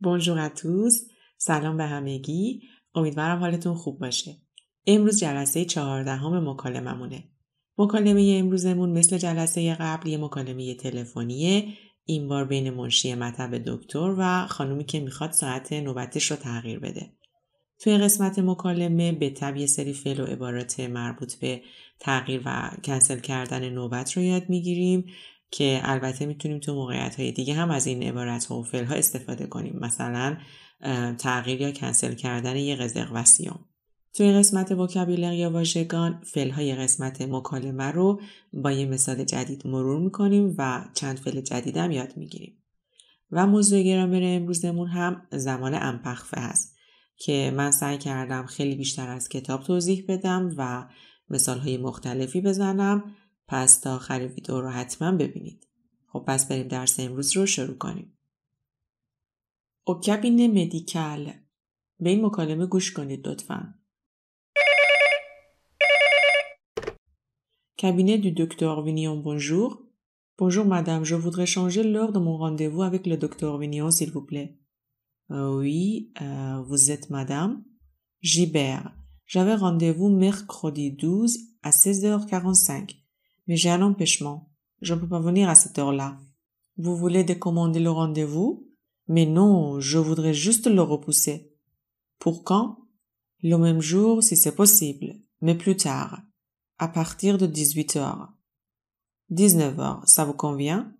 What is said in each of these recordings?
بونجور اتوس سلام به همگی امیدوارم حالتون خوب باشه امروز جلسه چهاردهم مکالمهمونه. مکالمه امروزمون مثل جلسه قبل یه مکالمه تلفنیه این بار بین منشی مطب دکتر و خانومی که میخواد ساعت نوبتش رو تغییر بده توی قسمت مکالمه به طب یه سری فعل و عبارات مربوط به تغییر و کنسل کردن نوبت رو یاد میگیریم که البته میتونیم تو موقعیت های دیگه هم از این عبارت ها و فعل ها استفاده کنیم مثلا تغییر یا کنسل کردن یه قزق وسیوم. توی قسمت وکابیلر یا واژگان فعل های قسمت مکالمه رو با یه مثال جدید مرور میکنیم و چند فعل جدیدم یاد میگیریم و موضوع گرامر امروزمون هم زمان انپخفه هست که من سعی کردم خیلی بیشتر از کتاب توضیح بدم و مثال های مختلفی بزنم پس تا آخر ویدیو رو حتما ببینید. خب پس بریم درس امروز رو شروع کنیم. او کابین مدیکال به این مکالمه گوش کنید لطفا. Cabinet du docteur Vignon, bonjour. Bonjour madame, je voudrais changer l'heure de mon rendez-vous avec le docteur Vignon, s'il vous plaît. Euh, oui, مادام vous êtes madame Gibert. J'avais rendez-vous mercredi 12 à 16h45. mais j'ai un empêchement. Je ne peux pas venir à cette heure-là. Vous voulez décommander le rendez-vous? Mais non, je voudrais juste le repousser. Pour quand? Le même jour, si c'est possible, mais plus tard, à partir de 18 heures. 19 heures, ça vous convient?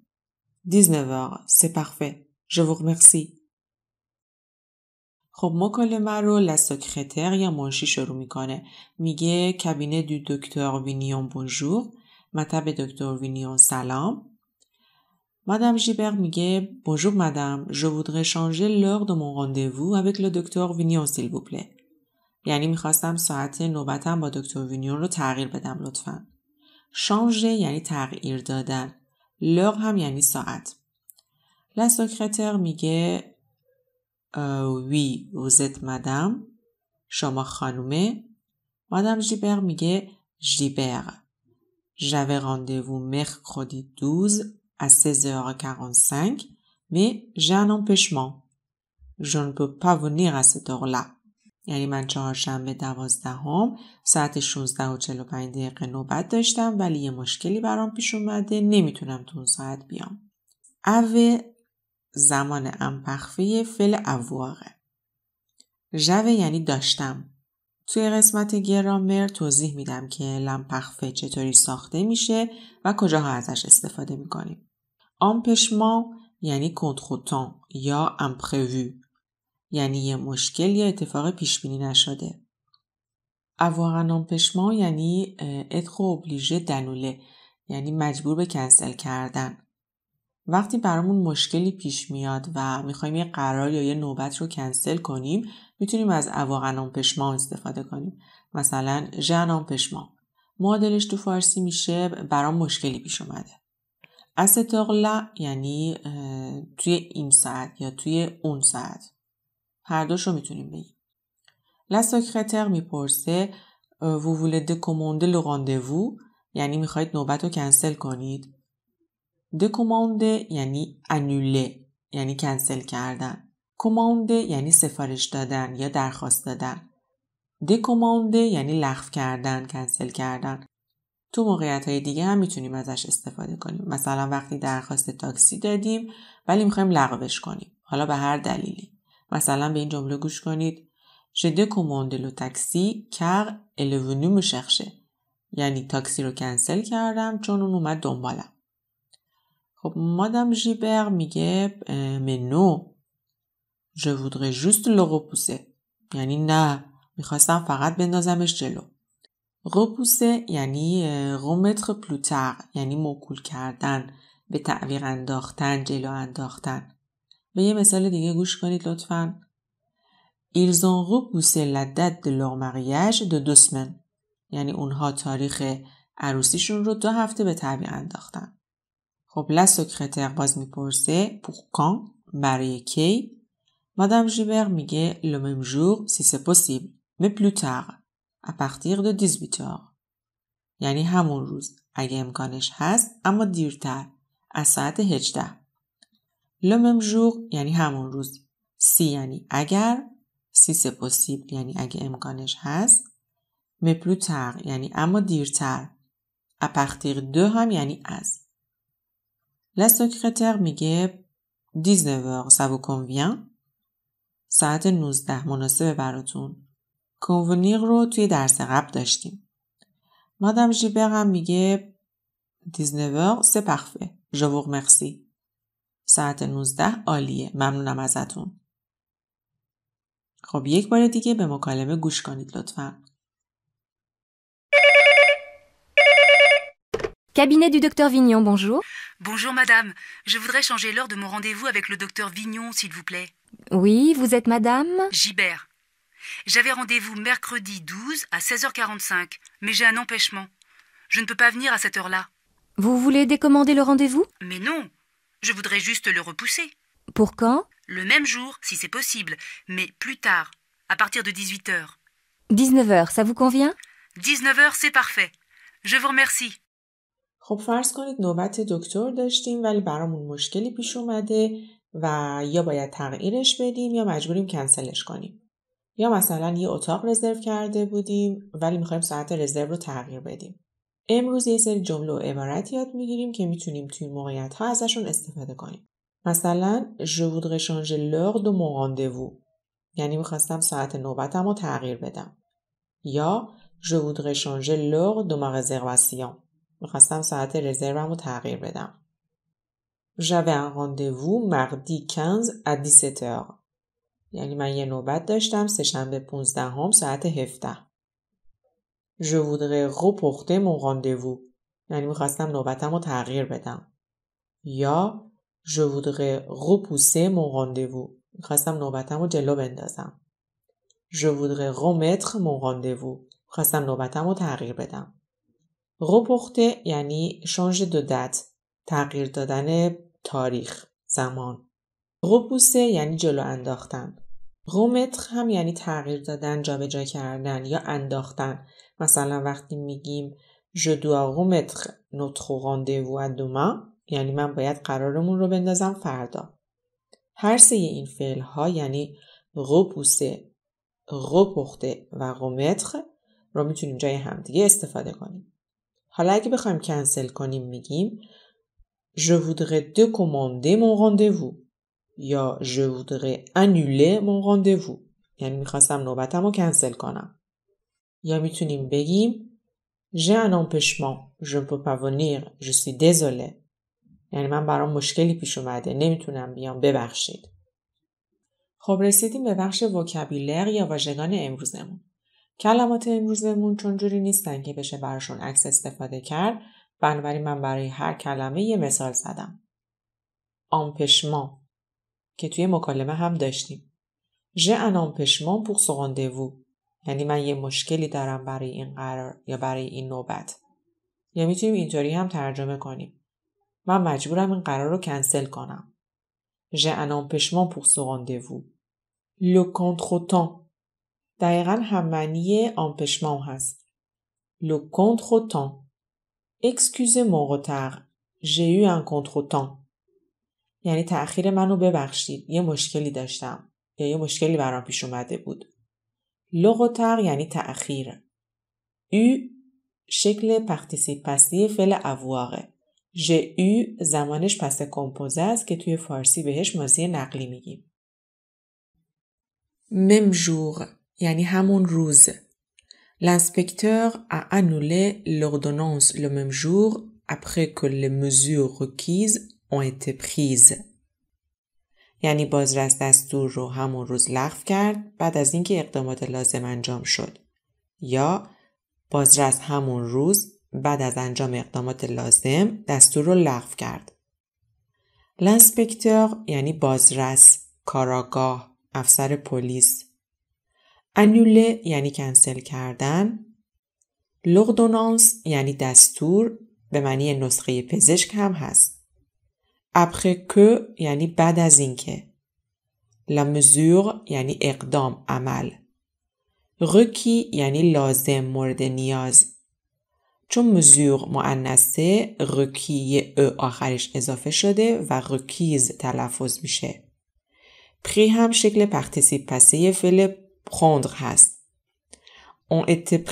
19 heures, c'est parfait. Je vous remercie. مطب دکتر وینیون سلام مادام جیبر میگه بونجور مادم جو voudrais شانجه لور دو مون rendez-vous وینیون دکتر وینیون سیل یعنی میخواستم ساعت نوبتم با دکتر وینیون رو تغییر بدم لطفا. شانژه یعنی تغییر دادن. لغ هم یعنی ساعت. لسوکرتر میگه وی وزت مدم شما خانومه مادم جیبر میگه جیبر j'avais rendez-vous mercredi 12 à 16h45, mais j'ai un empêchement. Je ne peux pas venir à cette heure-là. یعنی من چهارشنبه دوازدهم ساعت 16 و 45 دقیقه نوبت داشتم ولی یه مشکلی برام پیش اومده نمیتونم تو اون ساعت بیام. او زمان امپخفی فعل اواغه. جوه یعنی داشتم. توی قسمت گرامر توضیح میدم که لمپخفه چطوری ساخته میشه و کجاها ازش استفاده میکنیم. آمپشما یعنی کنتخوتان یا امپروو یعنی یه مشکل یا اتفاق پیش بینی نشده. اواغن آمپشما یعنی اتخو اوبلیژه دنوله یعنی مجبور به کنسل کردن. وقتی برامون مشکلی پیش میاد و میخوایم یه قرار یا یه نوبت رو کنسل کنیم میتونیم از اواغن پشمان استفاده کنیم مثلا ژن پشمان. معادلش تو فارسی میشه برام مشکلی پیش اومده تاقلا یعنی توی این ساعت یا توی اون ساعت هر دوش رو میتونیم بگیم لساکرتر میپرسه le لغانده وو یعنی میخواید نوبت رو کنسل کنید Décommander یعنی انوله یعنی کنسل کردن کمانده یعنی سفارش دادن یا درخواست دادن. کمانده یعنی لغو کردن، کنسل کردن. تو موقعیت های دیگه هم میتونیم ازش استفاده کنیم. مثلا وقتی درخواست تاکسی دادیم ولی میخوایم لغوش کنیم. حالا به هر دلیلی. مثلا به این جمله گوش کنید. شده کمانده لو تاکسی کر الونو chercher. یعنی تاکسی رو کنسل کردم چون اون اومد دنبالم. خب مادم جیبر میگه منو Je voudrais juste le repousser. یعنی نه میخواستم فقط بندازمش جلو. روپوسه یعنی رومتر پلوتر یعنی موکول کردن به تعویق انداختن جلو انداختن. به یه مثال دیگه گوش کنید لطفا. Ils ont repoussé la date de leur mariage de deux semaines. یعنی اونها تاریخ عروسیشون رو دو هفته به تعویق انداختن. خب لا سکرتر باز میپرسه پوکان برای کی Madame Gilbert dit « le même jour, si c'est possible, mais plus tard, à partir de 18 heures. Yani همون روز اگه امکانش هست اما دیرتر از ساعت 18. Le même jour یعنی همون روز. Si yani, اگر. Si c'est possible yani, اگه امکانش هست. Mais plus tard yani, اما دیرتر. À partir de ham, یعنی از. La secrétaire dix 19 heures ça vous convient؟ ساعت 19 مناسبه براتون کنونیق رو توی درس قبل داشتیم مادم جیبق هم میگه دیزنور سه پخفه جووغ مخسی ساعت 19 عالیه ممنونم ازتون خب یک بار دیگه به مکالمه گوش کنید لطفا Cabinet du docteur Vignon, bonjour. Bonjour madame, je voudrais changer l'heure de mon rendez-vous avec le docteur Vignon, s'il vous plaît. Oui, vous êtes madame Gibert. J'avais rendez-vous mercredi 12 à 16h45, mais j'ai un empêchement. Je ne peux pas venir à cette heure-là. Vous voulez décommander le rendez-vous Mais non, je voudrais juste le repousser. Pour quand Le même jour, si c'est possible, mais plus tard, à partir de 18h. 19h, ça vous convient 19h, c'est parfait. Je vous remercie. و یا باید تغییرش بدیم یا مجبوریم کنسلش کنیم یا مثلا یه اتاق رزرو کرده بودیم ولی میخوایم ساعت رزرو رو تغییر بدیم امروز یه سری جمله و عبارت یاد میگیریم که میتونیم توی موقعیت ها ازشون استفاده کنیم مثلا je voudrais changer l'heure de یعنی میخواستم ساعت نوبتم رو تغییر بدم یا je voudrais changer l'heure de ma میخواستم ساعت رزروم رو تغییر بدم J'avais un rendez-vous mardi 15 à 17h. یعنی من یه نوبت داشتم سهشنبه 15 هم ساعت 17. Je voudrais reporter mon rendez-vous. یعنی میخواستم نوبتم رو تغییر بدم. یا Je voudrais repousser mon rendez-vous. میخواستم نوبتم رو جلو بندازم. Je voudrais remettre mon rendez-vous. میخواستم نوبتم رو تغییر بدم. reporter یعنی change de date تغییر دادن تاریخ زمان غبوسه یعنی جلو انداختن رومتر هم یعنی تغییر دادن جابجا کردن یا انداختن مثلا وقتی میگیم je dois remettre notre rendez-vous یعنی من باید قرارمون رو بندازم فردا هر سه این فعل ها یعنی غبوسه پخته و رومتر رو میتونیم جای همدیگه استفاده کنیم حالا اگه بخوایم کنسل کنیم میگیم Je voudrais décommander mon rendez-vous. یا je voudrais annuler mon rendez-vous. یعنی میخواستم نوبتم رو کنسل کنم. یا میتونیم بگیم J'ai un empêchement. Je peux pas venir. Je suis désolé. یعنی من برام مشکلی پیش اومده. نمیتونم بیام. ببخشید. خب رسیدیم به بخش وکبیلر یا واژگان امروزمون. کلمات امروزمون چون جوری نیستن که بشه براشون عکس استفاده کرد بنابراین من برای هر کلمه یه مثال زدم. آمپشمان که توی مکالمه هم داشتیم. ژ ان آمپشمان پور سو یعنی من یه مشکلی دارم برای این قرار یا برای این نوبت. یا میتونیم اینطوری هم ترجمه کنیم. من مجبورم این قرار رو کنسل کنم. ژ ان آمپشمان پور سو لو کانتروتان دقیقا هم معنی آمپشمان هست. لو خودتان اکسکیوز retard. j'ai eu un contretemps یعنی تأخیر منو ببخشید یه مشکلی داشتم یا یه مشکلی برام پیش اومده بود retard یعنی تأخیر او شکل پسی فعل اوواغه. ژ او زمانش پس کمپوزه است که توی فارسی بهش مازی نقلی میگیم jour یعنی همون روز L'inspecteur a annulé l'ordonnance le même jour après que les mesures requises ont été prises. یعنی بازرس دستور رو همون روز لغو کرد بعد از اینکه اقدامات لازم انجام شد یا بازرس همون روز بعد از انجام اقدامات لازم دستور رو لغو کرد. لانسپکتر یعنی بازرس، کاراگاه، افسر پلیس، انوله یعنی کنسل کردن لغدونانس یعنی دستور به معنی نسخه پزشک هم هست اپخه که یعنی بعد از اینکه لامزور یعنی اقدام عمل رکی یعنی لازم مورد نیاز چون مزور معنسه رکی ا آخرش اضافه شده و رکیز تلفظ میشه پری هم شکل پختیسی پسه فل خوندر هست اون été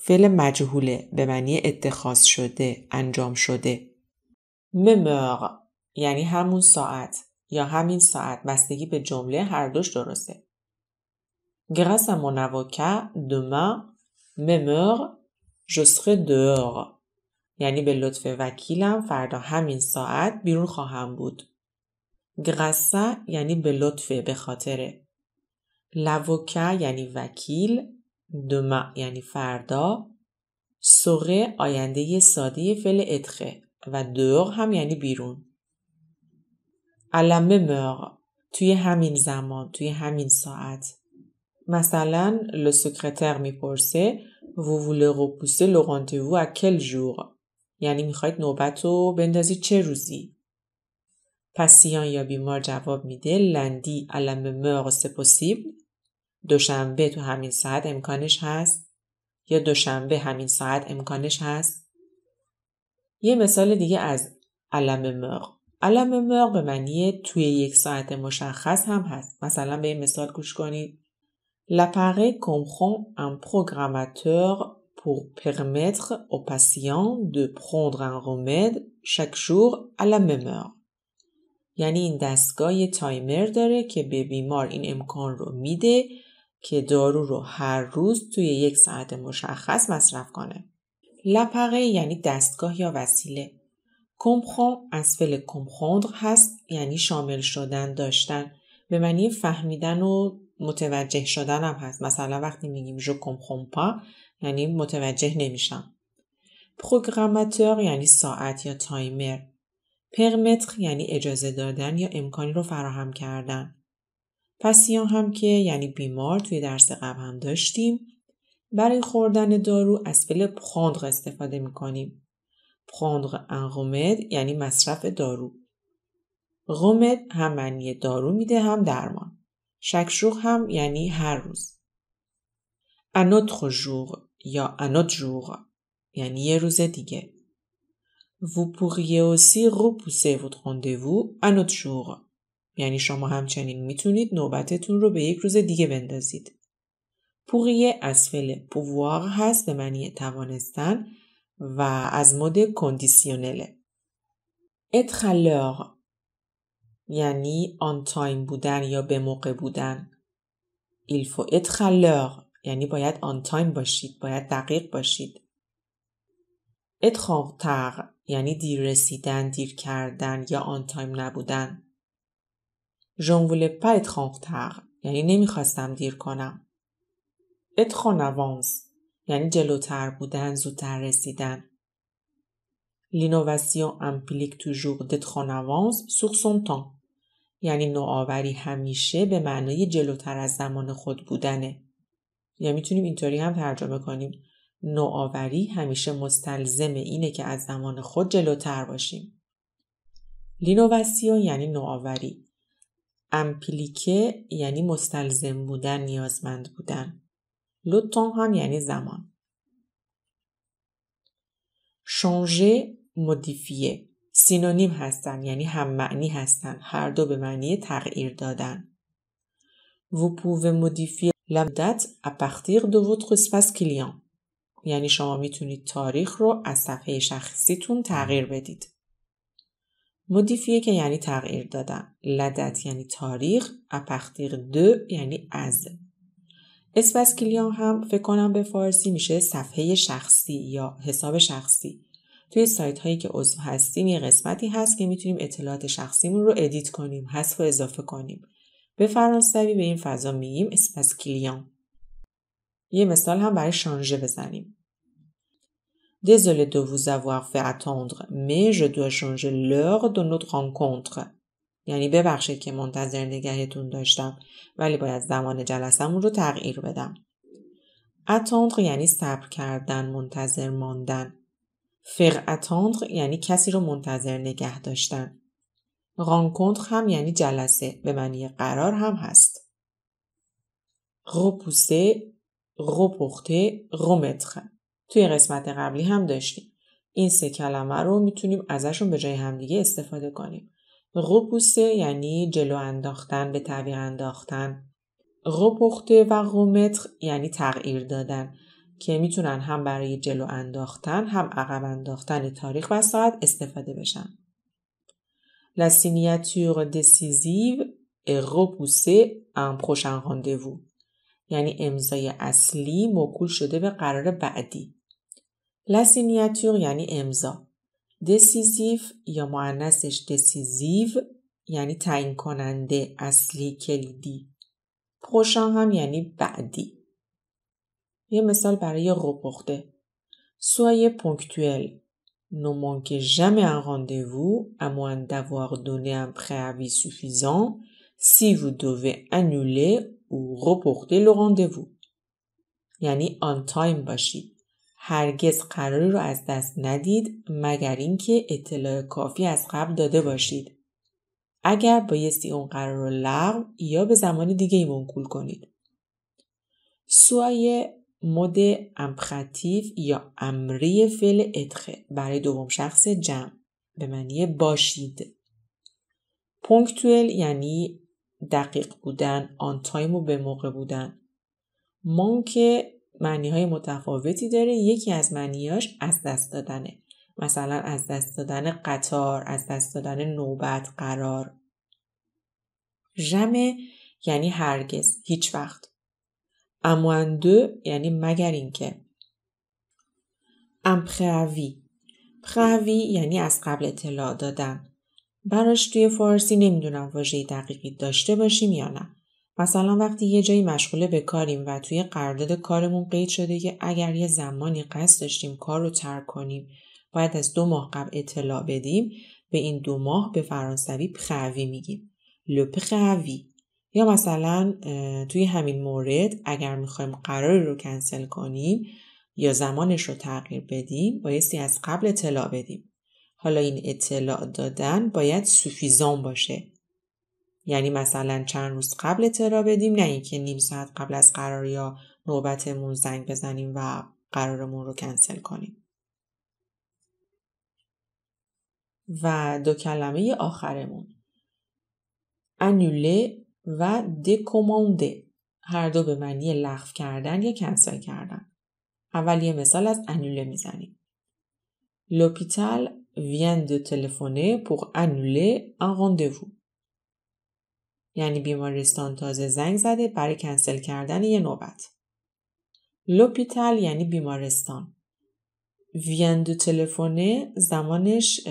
فعل مجهوله به معنی اتخاذ شده انجام شده ممر یعنی همون ساعت یا همین ساعت بستگی به جمله هر دوش درسته grâce منوکه mon avocat جسخ ممر یعنی به لطف وکیلم فردا همین ساعت بیرون خواهم بود. گرسه یعنی به لطفه به خاطره. لوکه یعنی وکیل دما یعنی فردا سوغه آینده ساده فعل اتخه و دور هم یعنی بیرون علمه مر توی همین زمان توی همین ساعت مثلا لسکرتر میپرسه وو ووله رپوسه لو رانتوو اکل جور یعنی میخواید نوبت رو بندازید چه روزی پسیان یا بیمار جواب میده لندی علم سه پسیبل دوشنبه تو همین ساعت امکانش هست یا دوشنبه همین ساعت امکانش هست یه مثال دیگه از علم مغ علم مغ به معنی توی یک ساعت مشخص هم هست مثلا به این مثال گوش کنید لپاره کمخون ان programmateur pour permettre aux پسیان de prendre un remède chaque jour à یعنی این دستگاه یه تایمر داره که به بیمار این امکان رو میده که دارو رو هر روز توی یک ساعت مشخص مصرف کنه. لپقه یعنی دستگاه یا وسیله. کمخون از فل کمخوندر هست یعنی شامل شدن داشتن به معنی فهمیدن و متوجه شدن هم هست مثلا وقتی میگیم جو پا یعنی متوجه نمیشم پروگراماتور یعنی ساعت یا تایمر پرمتر یعنی اجازه دادن یا امکانی رو فراهم کردن. پسیان هم که یعنی بیمار توی درس قبل هم داشتیم برای خوردن دارو از فعل پخاندغ استفاده میکنیم. پخاندغ انغمد یعنی مصرف دارو. غمد هم معنی دارو میده هم درمان. شکشوخ هم یعنی هر روز. انوت یا انوت یعنی یه روز دیگه. vous pourriez aussi repousser votre rendez à notre jour. یعنی شما همچنین میتونید نوبتتون رو به یک روز دیگه بندازید. پوریه از فعل پووار هست به معنی توانستن و از مد کندیسیونله. اتخلر یعنی آن تایم بودن یا به موقع بودن. ایلفو اتخلر یعنی باید آن تایم باشید، باید دقیق باشید. retard. یعنی دیر رسیدن، دیر کردن یا آن تایم نبودن. Je voulais pas یعنی نمیخواستم دیر کنم. Être en یعنی جلوتر بودن، زودتر رسیدن. L'innovation امپلیک toujours d'être en sur یعنی نوآوری همیشه به معنای جلوتر از زمان خود بودنه. یا میتونیم اینطوری هم ترجمه کنیم نوآوری همیشه مستلزم اینه که از زمان خود جلوتر باشیم. لینوواسیون یعنی نوآوری. امپلیکه یعنی مستلزم بودن نیازمند بودن. لوتون هم یعنی زمان. شانژه مودیفیه سینونیم هستند یعنی هم معنی هستند هر دو به معنی تغییر دادن. وو پوو مودیفیه لمدت اپختیق دو partir سپس یعنی شما میتونید تاریخ رو از صفحه شخصیتون تغییر بدید. مدیفیه که یعنی تغییر دادن. لدت یعنی تاریخ. اپختیق دو یعنی از. اسپس هم فکر کنم به فارسی میشه صفحه شخصی یا حساب شخصی. توی سایت هایی که عضو هستیم یه قسمتی هست که میتونیم اطلاعات شخصیمون رو ادیت کنیم، حذف و اضافه کنیم. به فرانسوی به این فضا میگیم اسپس کلیان. یه مثال هم برای شانژه بزنیم. Désolé de vous avoir fait attendre, mais je dois changer l'heure de notre rencontre. یعنی ببخشید که منتظر نگهتون داشتم ولی باید زمان جلسمون رو تغییر بدم. attendre یعنی صبر کردن، منتظر ماندن. faire attendre یعنی کسی رو منتظر نگه داشتن. rencontre هم یعنی جلسه به معنی قرار هم هست. repousser, reporter, remettre توی قسمت قبلی هم داشتیم این سه کلمه رو میتونیم ازشون به جای همدیگه استفاده کنیم غبوسه یعنی جلو انداختن به تعویق انداختن غبخته و غومتر یعنی تغییر دادن که میتونن هم برای جلو انداختن هم عقب انداختن تاریخ و ساعت استفاده بشن. La signature décisive est repoussée à un prochain rendez-vous. یعنی امضای اصلی موکول شده به قرار بعدی. لسینیاتور یعنی امضا دسیزیو یا معنسش دسیزیو یعنی تعیین کننده اصلی کلیدی پروشان هم یعنی بعدی یه مثال برای روپخته سویه پونکتویل نو که جمع ان راندوو اموان دوار دونه ام پریاوی سوفیزان سی و دووه انوله رو روپخته لو وو یعنی آن تایم باشید هرگز قراری رو از دست ندید مگر اینکه اطلاع کافی از قبل داده باشید. اگر بایستی اون قرار رو لغو یا به زمان دیگه ای کنید. سوای مد امخطیف یا امری فعل ادخه برای دوم شخص جمع به معنی باشید. پونکتوئل یعنی دقیق بودن، آن تایم و به موقع بودن. مانک معنی های متفاوتی داره یکی از معنیاش از دست دادنه مثلا از دست دادن قطار از دست دادن نوبت قرار ژمه یعنی هرگز هیچ وقت امواندو یعنی مگر اینکه امپخوی پخوی یعنی از قبل اطلاع دادن براش توی فارسی نمیدونم واژه دقیقی داشته باشیم یا نه مثلا وقتی یه جایی مشغول به کاریم و توی قرارداد کارمون قید شده که اگر یه زمانی قصد داشتیم کار رو ترک کنیم باید از دو ماه قبل اطلاع بدیم به این دو ماه به فرانسوی پخوی میگیم لپخوی یا مثلا توی همین مورد اگر میخوایم قرار رو کنسل کنیم یا زمانش رو تغییر بدیم بایستی از قبل اطلاع بدیم حالا این اطلاع دادن باید سوفیزان باشه یعنی مثلا چند روز قبل اطلاع بدیم نه اینکه نیم ساعت قبل از قرار یا نوبتمون زنگ بزنیم و قرارمون رو کنسل کنیم و دو کلمه آخرمون انوله و دکومانده هر دو به معنی لغو کردن یا کنسل کردن اول یه مثال از انوله میزنیم لوپیتال vient de téléphoner pour annuler un rendez یعنی بیمارستان تازه زنگ زده برای کنسل کردن یه نوبت. لوپیتال یعنی بیمارستان. ویندو دو تلفونه زمانش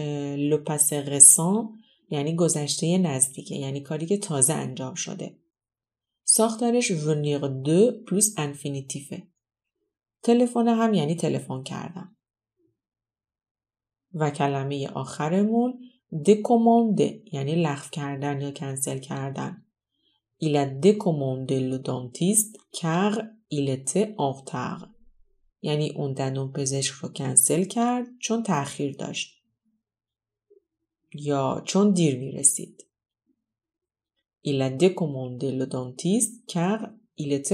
لپس رسان یعنی گذشته نزدیکه یعنی کاری که تازه انجام شده. ساختارش ونیر دو پلوس انفینیتیفه. تلفن هم یعنی تلفن کردم. و کلمه آخرمون دکومونده یعنی لغو کردن یا کنسل کردن Il a décommandé le dentiste car il était یعنی اون دندون پزشک رو کنسل کرد چون تاخیر داشت. یا چون دیر می رسید. Il a décommandé le dentiste car il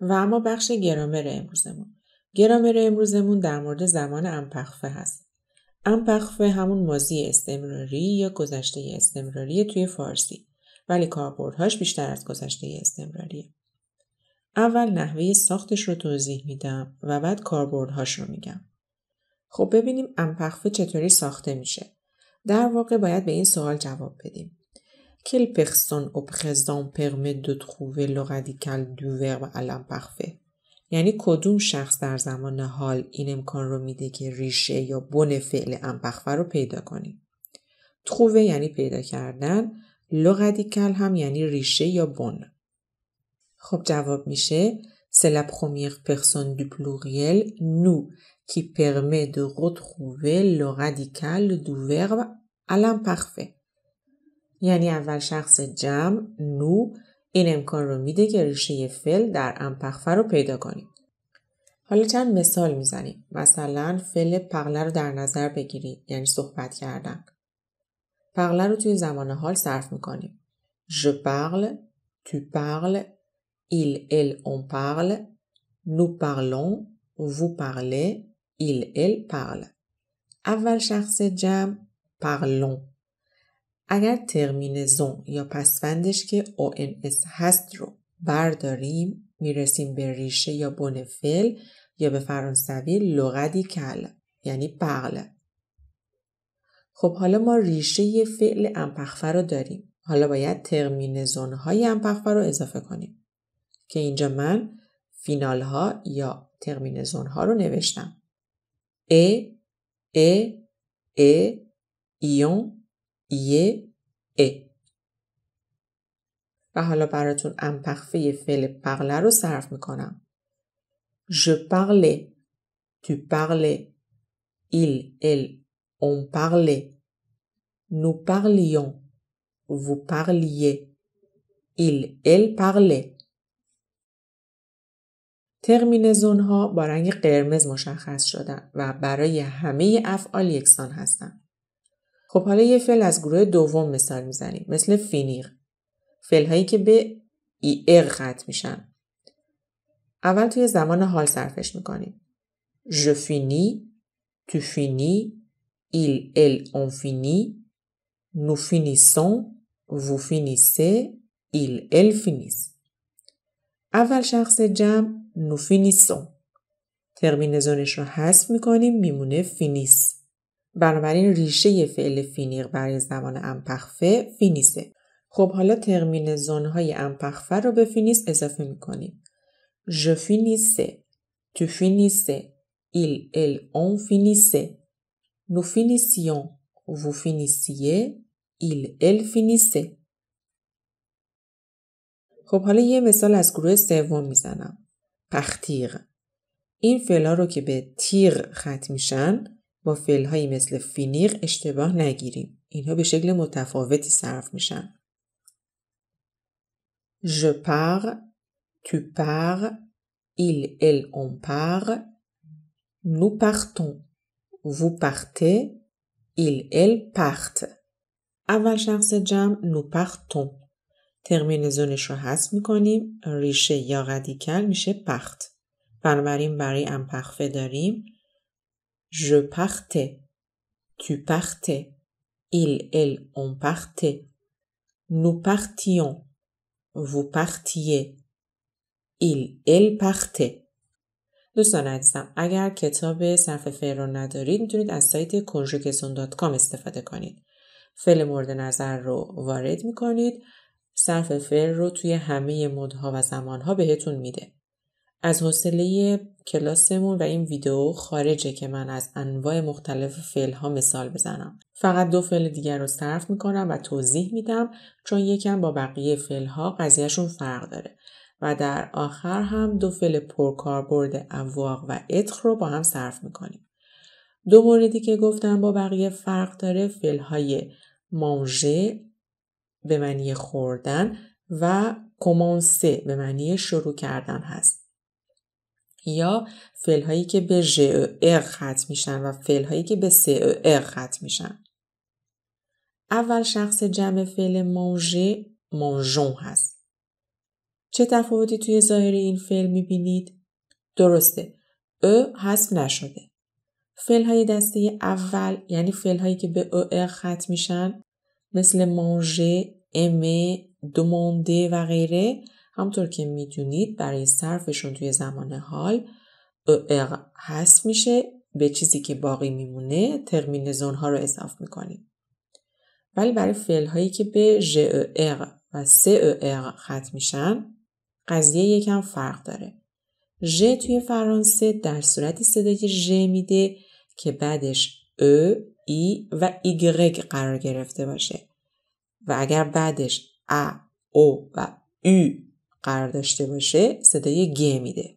و اما بخش گرامر امروزمون. گرامر امروزمون در مورد زمان امپخفه هست. انبخف همون مازی استمراری یا گذشته استمراری توی فارسی ولی کاربردهاش بیشتر از گذشته استمراریه. اول نحوه ساختش رو توضیح میدم و بعد کاربردهاش رو میگم. خب ببینیم انپخفه چطوری ساخته میشه. در واقع باید به این سوال جواب بدیم. کل personne au présent permet de trouver le radical du verbe یعنی کدوم شخص در زمان حال این امکان رو میده که ریشه یا بن فعل انبخفه رو پیدا کنیم تخوه یعنی پیدا کردن کل هم یعنی ریشه یا بن خب جواب میشه C'est la première personne du pluriel nous qui permet de retrouver le radical du verbe à یعنی اول شخص جمع نو این امکان رو میده که ریشه فل در انپخفه رو پیدا کنیم. حالا چند مثال میزنیم. مثلا فل پغله رو در نظر بگیرید یعنی صحبت کردن. پغله رو توی زمان حال صرف میکنیم. Je parle, tu parles, il, elle, on parle, nous parlons, vous parlez, il, elle parle. اول شخص جمع parlons اگر ترمین زون یا پسفندش که ONS هست رو برداریم میرسیم به ریشه یا بن فعل یا به فرانسوی لغدی کل یعنی بغل خب حالا ما ریشه فعل انپخفه رو داریم حالا باید ترمین های انپخفه رو اضافه کنیم که اینجا من فینال ها یا ترمین ها رو نوشتم ا ا ا ایون یه ا و حالا براتون امپخفه فعل پغله رو صرف میکنم. Je parle, tu parle, il, elle, on parle, nous parlions, vous parliez, il, elle parle. ترمینزون ها با رنگ قرمز مشخص شدن و برای همه افعال یکسان هستند. خب حالا یه فعل از گروه دوم مثال میزنیم مثل فینیق فعل هایی که به ایر اغ ختم میشن اول توی زمان حال صرفش میکنیم je finis tu finis il elle on finit nous finissons vous finissez il elle finissent اول شخص جمع nous finissons ترمینزونش رو حذف میکنیم میمونه فینیس بنابراین ریشه فعل فینیق برای زمان انپخفه فینیسه. خب حالا ترمین زونهای امپخفه رو به فینیس اضافه میکنیم. Je finissais, tu finissais, il, elle, on finissait. Nous finissions, vous finissiez, il, elle فینیسه. خب حالا یه مثال از گروه سوم میزنم. پختیغ. این فعلا رو که به تیغ ختم میشن با فعلهایی مثل فینیق اشتباه نگیریم. اینها به شکل متفاوتی صرف میشن. Je pars, tu pars, il, elle, on part, nous partons, vous partez, il, elle partent. اول شخص جمع nous partons. ترمینزونش رو حذف میکنیم ریشه یا قدیکل میشه پخت بنابراین برای امپخفه داریم Je partais. Tu partais. Il, elle, on partait. Nous partions. Vous partiez. Il, elle partait. دوستان عزیزم اگر کتاب صرف فعل رو ندارید میتونید از سایت کنجوکسون استفاده کنید. فعل مورد نظر رو وارد میکنید. صرف فعل رو توی همه مدها و زمانها بهتون میده. از حوصله کلاسمون و این ویدیو خارجه که من از انواع مختلف فعل ها مثال بزنم. فقط دو فعل دیگر رو صرف میکنم و توضیح میدم چون یکم با بقیه فعل ها قضیهشون فرق داره. و در آخر هم دو فعل پرکاربرد اواق و اتخ رو با هم صرف میکنیم. دو موردی که گفتم با بقیه فرق داره فعل های مانژه به معنی خوردن و کمانسه به معنی شروع کردن هست. یا هایی که به ژ ا ختم میشن و هایی که به س ا ختم میشن اول شخص جمع فعل مانژه مانژون هست چه تفاوتی توی ظاهر این فعل میبینید درسته ا حذف نشده فعل های دسته اول یعنی فعل هایی که به ا ختم میشن مثل مانژه امه دومانده و غیره همطور که میدونید برای صرفشون توی زمان حال هست میشه به چیزی که باقی میمونه ترمین زون ها رو اضاف میکنیم ولی برای فعل هایی که به ژ و اق ختم میشن قضیه یکم فرق داره ژ توی فرانسه در صورت صدای ژ میده که بعدش ا، ای و ایگرگ قرار گرفته باشه و اگر بعدش ا، او و ای قرار داشته باشه صدای گ میده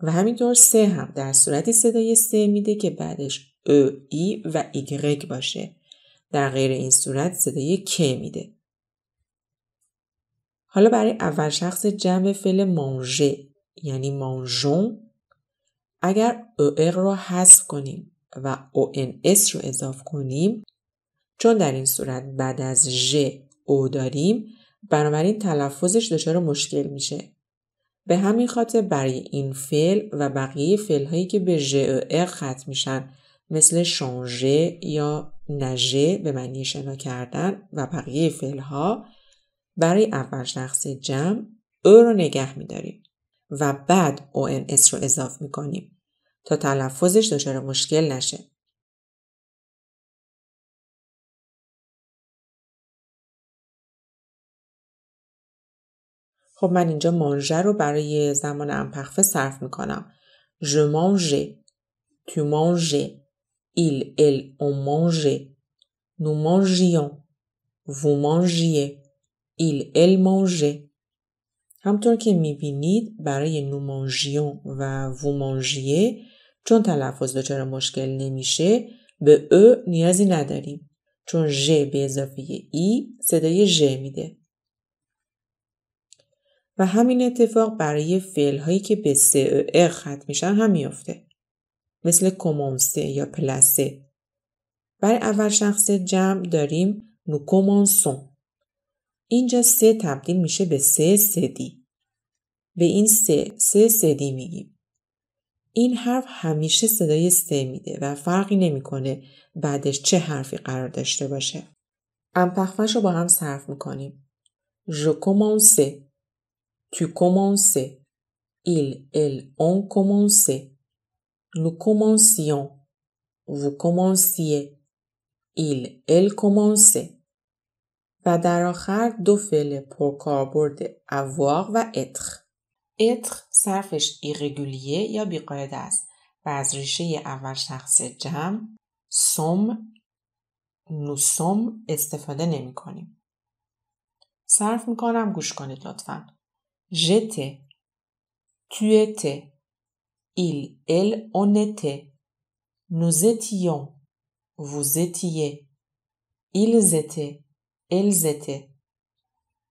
و همینطور سه هم در صورتی صدای سه میده که بعدش ا ای و ایگرگ باشه در غیر این صورت صدای ک میده حالا برای اول شخص جمع فعل مانژه یعنی مانژون اگر او رو حذف کنیم و اس رو اضاف کنیم چون در این صورت بعد از ژ او داریم بنابراین تلفظش دچار مشکل میشه به همین خاطر برای این فعل و بقیه فعل هایی که به ژ ختم میشن مثل شانژه یا نژه به معنی شنا کردن و بقیه فعل ها برای اول شخص جمع او رو نگه میداریم و بعد او ان اس رو اضاف میکنیم تا تلفظش دچار مشکل نشه خب من اینجا مانژه رو برای زمان امپخفه صرف میکنم. Je mange. Tu mange. Il, elle, on mange. Nous mangions. Vous mangiez. Il, elle mangeait. همطور که میبینید برای نومانژیون و وومانژیه چون تلفظ دچار مشکل نمیشه به او نیازی نداریم چون ژ به اضافه ای صدای ژ میده همین اتفاق برای فعل هایی که به سه ختم میشن هم میفته مثل کومونسه یا پلاسه برای اول شخص جمع داریم کومونسون اینجا سه تبدیل میشه به سه سدی. به این سه سه سدی میگیم. این حرف همیشه صدای سه میده و فرقی نمیکنه بعدش چه حرفی قرار داشته باشه. امپخفش رو با هم صرف میکنیم. کومونسه Tu commençais. Ils, elles ont commencé. Nous commencions. Vous commenciez. Il, elle commençait. و در آخر دو فعل پرکاربرد avoir و être. être صرفش ایرگولیه یا بیقاعده است و از ریشه اول شخص جمع nous sommes استفاده نمی کنیم. صرف می کنم گوش کنید لطفا. J'étais. Tu étais. Il, elle, on était. Nous étions. Vous étiez. Ils étaient. Elles étaient.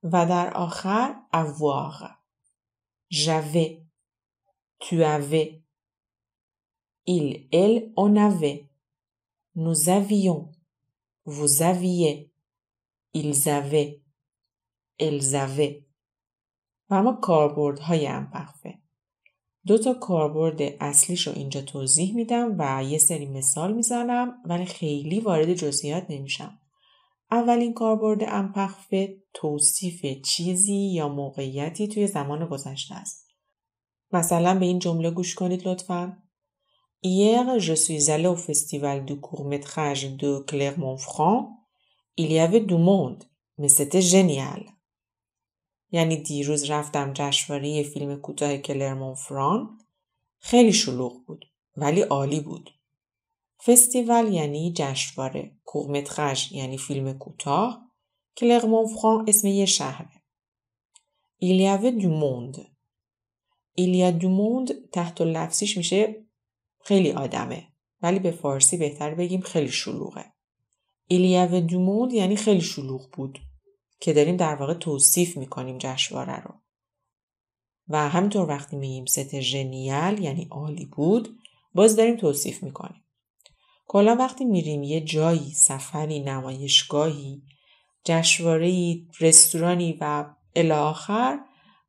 V'adar avoir j'avais tu avais ils, elle on avait nous avions vous aviez ils avaient elles avaient و اما های انپخفه دو تا کاربرد اصلیش رو اینجا توضیح میدم و یه سری مثال میزنم ولی خیلی وارد جزئیات نمیشم اولین کاربرد انپخفه توصیف چیزی یا موقعیتی توی زمان گذشته است مثلا به این جمله گوش کنید لطفا Hier, je suis allé au festival du court-métrage de Clermont-Franc. Il y avait du monde, mais c'était génial. یعنی دیروز رفتم جشنواره فیلم کوتاه کلرمون فران خیلی شلوغ بود ولی عالی بود فستیوال یعنی جشنواره کومتخش یعنی فیلم کوتاه کلرمون فران اسم یه شهره y a ایلیا monde تحت لفظیش میشه خیلی آدمه ولی به فارسی بهتر بگیم خیلی شلوغه du monde یعنی خیلی شلوغ بود که داریم در واقع توصیف میکنیم جشنواره رو و همینطور وقتی میگیم ست ژنیال یعنی عالی بود باز داریم توصیف میکنیم کلا وقتی میریم یه جایی سفری نمایشگاهی جشنوارهای رستورانی و الی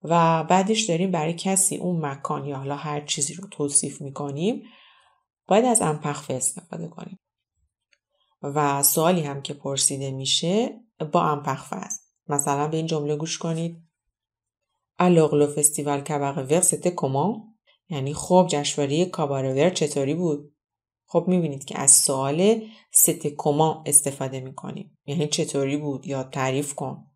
و بعدش داریم برای کسی اون مکان یا حالا هر چیزی رو توصیف میکنیم باید از انپخفه استفاده کنیم و سوالی هم که پرسیده میشه با انپخفه است مثلا به این جمله گوش کنید لو فستیوال کبق سته کمان یعنی خب جشنواره کاباره ور چطوری بود خب میبینید که از سوال سته کما استفاده میکنیم یعنی چطوری بود یا تعریف کن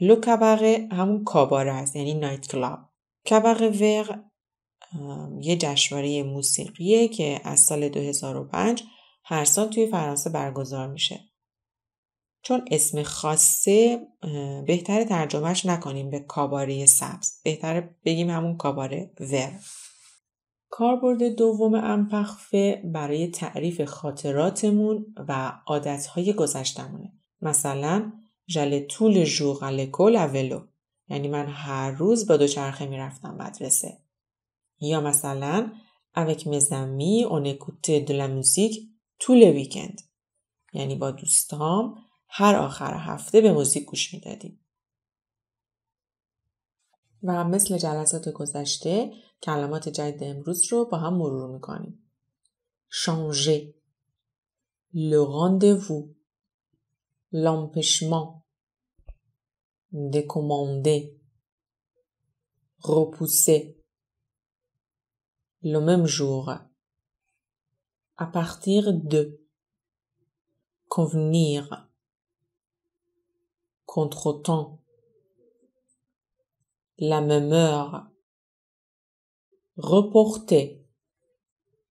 لو کبقه همون کاباره است. یعنی نایت کلاب کبقه ور یه جشنواره موسیقیه که از سال 2005 هر سال توی فرانسه برگزار میشه چون اسم خاصه بهتر ترجمهش نکنیم به کاباره سبز بهتر بگیم همون کاباره ور کاربرد دوم امپخفه برای تعریف خاطراتمون و عادتهای گذشتمونه مثلا ژله طول ژوغ کل اولو یعنی من هر روز با دوچرخه میرفتم مدرسه یا مثلا اوک مزمی amis on موزیک طول یعنی با دوستام هر آخر هفته به موزیک گوش میدادیم و مثل جلسات گذشته کلمات جدید امروز رو با هم مرور میکنیم. کنیم. Le rendez-vous. L'empêchement. Décommander. Repousser. Le même د À contre-temps, la même heure, reporter,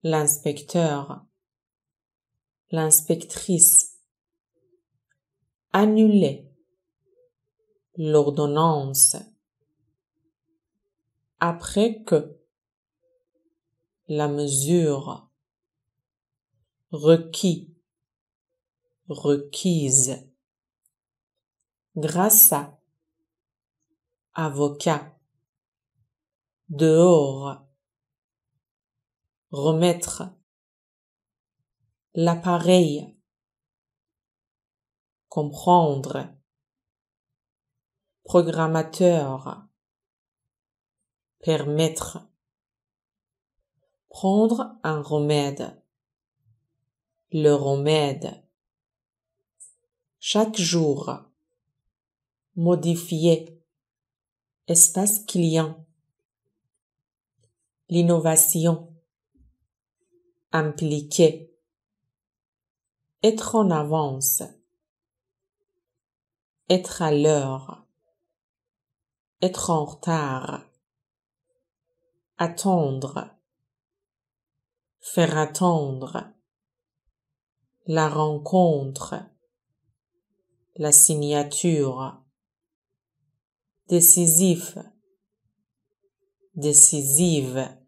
l'inspecteur, l'inspectrice, annuler, l'ordonnance, après que, la mesure, requis, requise, grâce à avocat dehors remettre l'appareil comprendre programmateur permettre prendre un remède le remède chaque jour modifier, espace client, l'innovation, impliquer, être en avance, être à l'heure, être en retard, attendre, faire attendre, la rencontre, la signature, decisiva, decisiva.